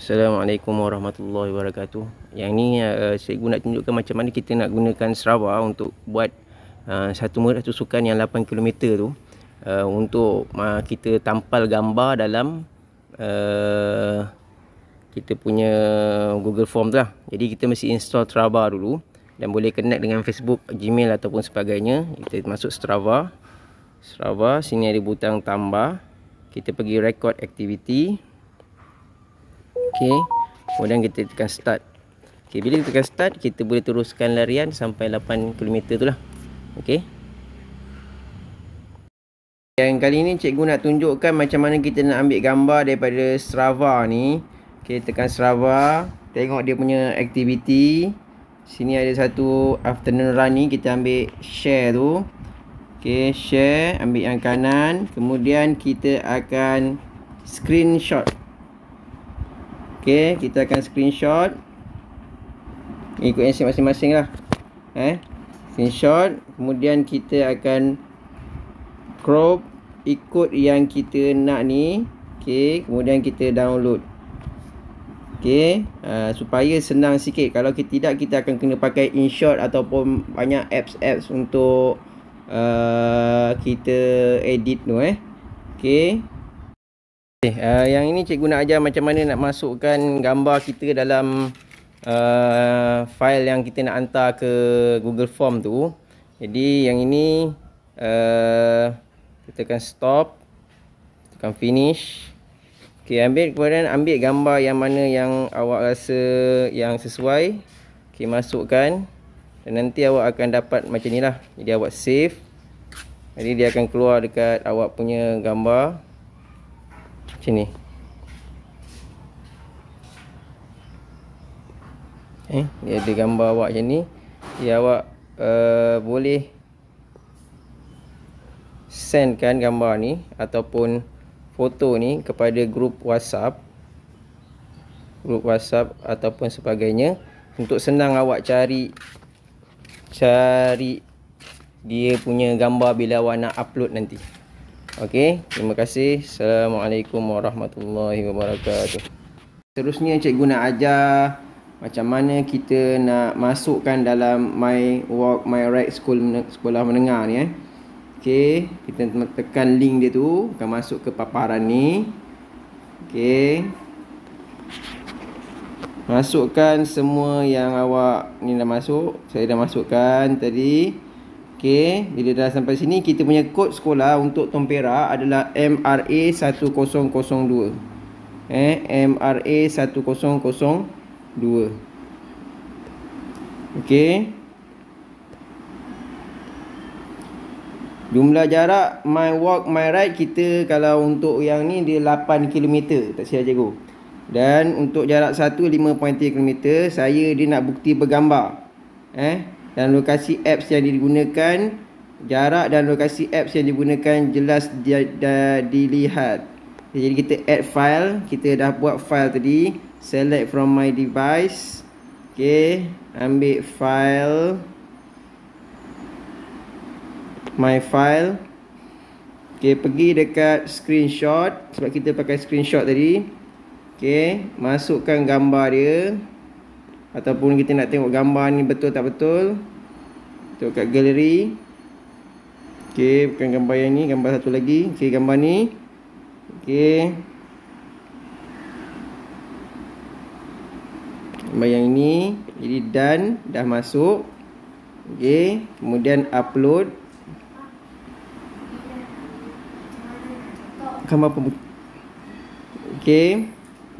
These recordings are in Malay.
Assalamualaikum warahmatullahi wabarakatuh. Yang ni uh, eh, cikgu nak tunjukkan macam mana kita nak gunakan Strava untuk buat eh, satu uh, tusukan yang 8 km tu uh, untuk uh, kita tampal gambar dalam uh, kita punya Google Form tu lah. Jadi kita mesti install Strava dulu dan boleh connect dengan Facebook, Gmail ataupun sebagainya. Kita masuk Strava. Strava sini ada butang tambah. Kita pergi record activity. Okey. Kemudian kita tekan start. Okey, bila kita tekan start, kita boleh teruskan larian sampai 8 km tu lah. Okey. Yang kali ni cikgu nak tunjukkan macam mana kita nak ambil gambar daripada Strava ni. Okey, tekan Strava. Tengok dia punya aktiviti. Sini ada satu afternoon run ni. Kita ambil share tu. Okey, share. Ambil yang kanan. Kemudian kita akan screenshot. Okey, kita akan screenshot. Ikut yang masing-masing lah. Eh? Screenshot. Kemudian kita akan crop ikut yang kita nak ni. Okey, kemudian kita download. Okey, uh, supaya senang sikit. Kalau kita tidak, kita akan kena pakai InShot ataupun banyak apps-apps untuk uh, kita edit tu eh. Okey. Okay, eh, uh, yang ini cikgu nak ajar macam mana nak masukkan gambar kita dalam uh, file yang kita nak hantar ke Google Form tu. Jadi yang ini uh, kita akan stop, kita akan finish. Okay, ambil kemudian ambil gambar yang mana yang awak rasa yang sesuai. Okay, masukkan dan nanti awak akan dapat macam ni lah. Jadi awak save. Jadi dia akan keluar dekat awak punya gambar sini eh dia ada gambar awak macam ni dia awak uh, boleh sendkan gambar ni ataupun foto ni kepada grup WhatsApp grup WhatsApp ataupun sebagainya untuk senang awak cari cari dia punya gambar bila awak nak upload nanti Okey, terima kasih. Assalamualaikum warahmatullahi wabarakatuh. Seterusnya cikgu nak ajar macam mana kita nak masukkan dalam my walk my right school sekolah menengah ni eh. Okey, kita tekan link dia tu, akan masuk ke paparan ni. Okey. Masukkan semua yang awak ni dah masuk. Saya dah masukkan tadi. Okey, bila dah sampai sini kita punya kod sekolah untuk Tompera adalah MRA 1002. Eh, MRA 1002. Okey. Jumlah jarak my walk my ride kita kalau untuk yang ni dia 8 km, tak silap cikgu. Dan untuk jarak 1 5.3 km, saya dia nak bukti bergambar. Eh, dan lokasi apps yang digunakan jarak dan lokasi apps yang digunakan jelas di, di, dilihat jadi kita add file kita dah buat file tadi select from my device okey ambil file my file okey pergi dekat screenshot sebab kita pakai screenshot tadi okey masukkan gambar dia ataupun kita nak tengok gambar ni betul tak betul tengok kat galeri ok bukan gambar yang ni gambar satu lagi ok gambar ni ok gambar yang ni jadi done dah masuk ok kemudian upload gambar pembuka ok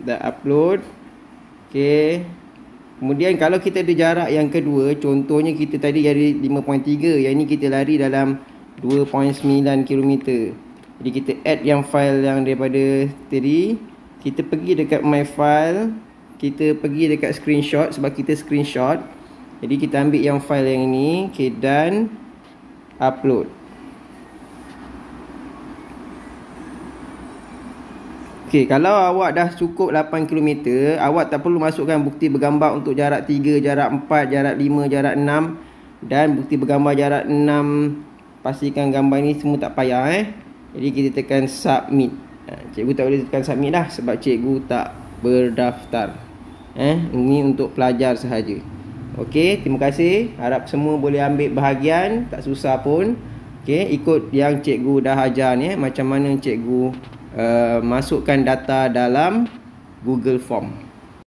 dah upload ok Kemudian kalau kita ada jarak yang kedua, contohnya kita tadi jadi 5.3, yang ini kita lari dalam 2.9 km. Jadi kita add yang file yang daripada tadi, kita pergi dekat my file, kita pergi dekat screenshot sebab kita screenshot. Jadi kita ambil yang file yang ini, okey dan upload. Okey, kalau awak dah cukup 8 km, awak tak perlu masukkan bukti bergambar untuk jarak 3, jarak 4, jarak 5, jarak 6 dan bukti bergambar jarak 6. Pastikan gambar ni semua tak payah eh. Jadi kita tekan submit. Ha, cikgu tak boleh tekan submit dah sebab cikgu tak berdaftar. Eh, ini untuk pelajar sahaja. Okey, terima kasih. Harap semua boleh ambil bahagian, tak susah pun. Okey, ikut yang cikgu dah ajar ni eh. macam mana cikgu Uh, masukkan data dalam Google Form